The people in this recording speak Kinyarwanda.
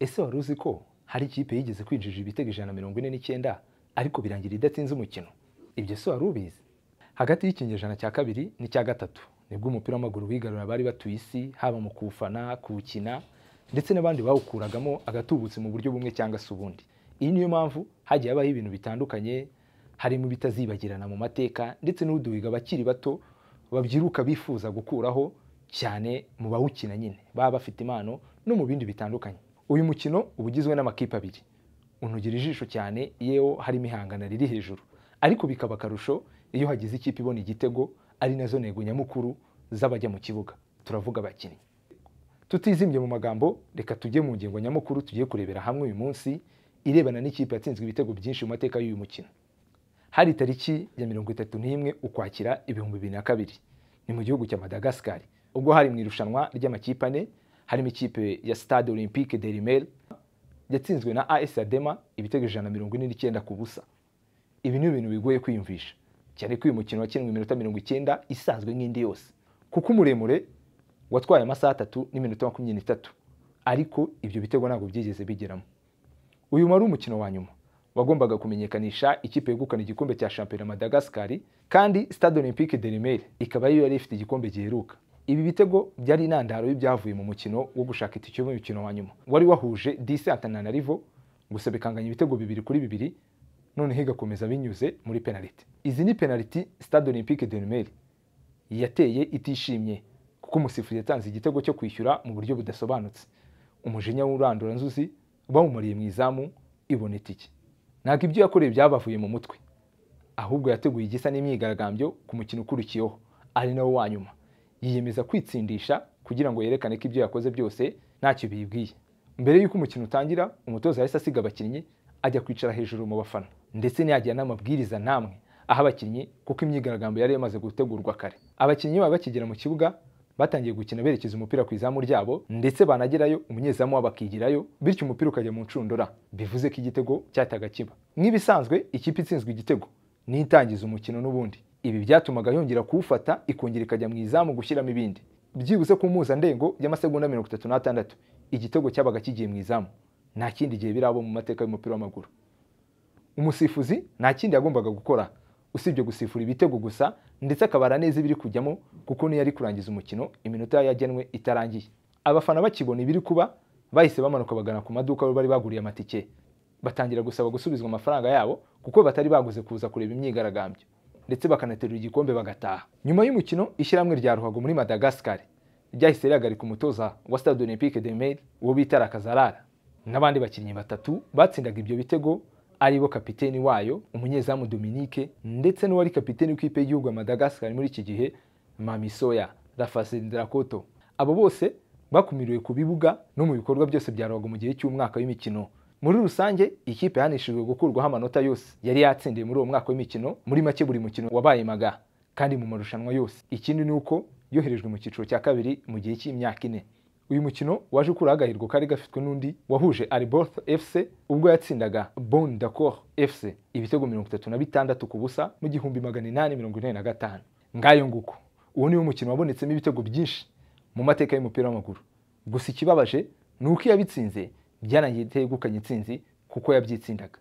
ese wari uzi ko hari ikipe yigeze kwinjija ibitego ijana na mirongo ine n'icyenda ariko birangira idatsinze umukino ibyo si wari ubizi hagati y'ikinyejana cya kabiri n'icya gatatu nibwo umupira w'amaguru wigarura abari batuye isi haba mu kuwufana kuwukina ndetse n'abandi bawukuragamo agatubutse mu buryo bumwe cyangwa se ubundi iyi niyo mpamvu hagiye habaho ibintu bitandukanye harimo ibitazibagirana mu mateka ndetse n'uduhiga abakiri bato babyiruka bifuza gukuraho cyane mu bawukina nyine baba bafite impano no mu bindi bitandukanye uyu mukino uba ugizwe n'amakipe abiri Unugira ijisho cyane iyo hari imihangana riri hejuru ariko bikaba akarusho iyo hagize ikipe ibona igitego ari nazo ntego nyamukuru z'abajya mu kibuga turavuga abakinnyi Tutizimbye mu magambo reka tujye mu ngingo nyamukuru tugiye kurebera hamwe uyu munsi irebana n'ikipe yatsinzwe ibitego byinshi mu mateka y'uyu mukino hari itariki ya mirongo itatu n'imwe ukwakira ibihumbi bibiri na kabiri ni mu gihugu cya madagascar ubwo hari mu irushanwa ry'amakipe ane harimo ikipe ya stade olympique de rimere yatsinzwe na as adema ibitego ijana na mirongo ine n'icyenda ku busa ibi ni ibintu bigoye kwiyumvisha cyane ko uyu mukino wakinwe iminota mirongo icyenda isanzwe nk'indi yose kuko umuremure watwaye amasaha atatu n'iminota makumyabiri n'itatu ariko ibyo bitego ntabwo byigeze bigeramo uyu wari umukino wa nyuma wagombaga kumenyekanisha ikipe yegukana igikombe cya shampiyona Madagascar kandi Stade Olympique de Remera ikaba yari ifite igikombe giheruka ibi bitego byari intandaro y'ibyavuye mu mukino wo gushaka itike y'umukino wa nyuma wari wahuje DC Antananarivo gusa bikanganya ibitego bibiri kuri bibiri noneho igakomeza binyuze muri penaliti izi ni penaliti Stade Olympique de Remera yateye itishimye kuko umusifuri yatanze igitego cyo kwishyura mu buryo budasobanutse umujinya w'urandura nzuzi bawumuriye mu izamu ibonetike ntabwo ibyo yakoreye byabavuye mu mutwe ahubwo yateguye igisa n'imyigaragambyo ku mukino ukurikiyeho ari nawo wa nyuma yiyemeza kwitsindisha kugira ngo yerekane ko ibyo yakoze byose ntacyo biyibwiye mbere y'uko umukino utangira umutoza yahise asiga abakinnyi ajya kwicara hejuru mu bafana ndetse ntiyagira n'amabwiriza n'amwe aha abakinnyi kuko imyigaragambyo yari yamaze gutegurwa kare abakinnyi baba bakigera mu kibuga batangiye gukina berekeza umupira ku izamu ryabo ndetse banagerayo umunyezamu wabo akigirayo bityo umupira ukajya mu nshundura bivuze ko igitego cyataga kiba nk'ibisanzwe ikipe itsinzwe igitego niyo umukino n'ubundi ibi byatumaga yongera kuwufata ikongera ikajya mu izamu gushyiramo ibindi byibuze ku mpuzandengo y'amasegonda mirongo itatu n'atandatu igitego cyabaga kigiye mu izamu nta kindi gihe birabo mu mateka y'umupira w'amaguru umusifuzi nta kindi yagombaga gukora usibye gusifura ibitego gusa ndetse akabara neza ibiri kujyamo kuko niyo yari kurangiza umukino iminota yagenwe itarangiye abafana bakibona ibiri kuba bahise bamanuka bagana ku maduka aho bari baguriye amatike batangira gusaba gusubizwa amafaranga yabo kuko batari baguze kuza kureba imyigaragambyo ndetse bakanaterura igikombe bagataha nyuma y'umukino ishyirahamwe rya ruhago muri madagascar ryahise rihagarika umutoza wa stade olympique de mail uwo bita rakazarara n'abandi bakinnyi batatu batsindaga ibyo bitego aribo kapiteni wayo umunyezamu Dominique ndetse n'uwari kapiteni w'ikipe y'igihugu ya Madagascar muri iki gihe Mamisoya Raphaël abo bose bakumiriwe ku bibuga no mu bikorwa byose bya mu gihe cy'umwaka w'imikino muri rusange ikipe yahanishijwe gukurwaho amanota yose yari yatsindiye muri uwo mwaka w'imikino muri make buri mukino wabaye maga kandi mu marushanwa yose ikindi ni uko yoherejwe mu cyiciro cya kabiri mu gihe cy'imyaka ine uyu mukino waje ukuraho agahirwe kari gafitwe n'undi wahuje Ariborth FC ubwo yatsindaga Bon D'accord FC ibitego mirongo itatu na bitandatu ku busa mu gihumbi magana inani mirongo ine na gatanu ngayo nguko uwo niwo mukino wabonetsemo ibitego byinshi mu mateka y'umupira w'amaguru gusa ikibabaje ni uko iyo yabitsinze byarangiye itegukanye intsinzi kuko yabyitsindaga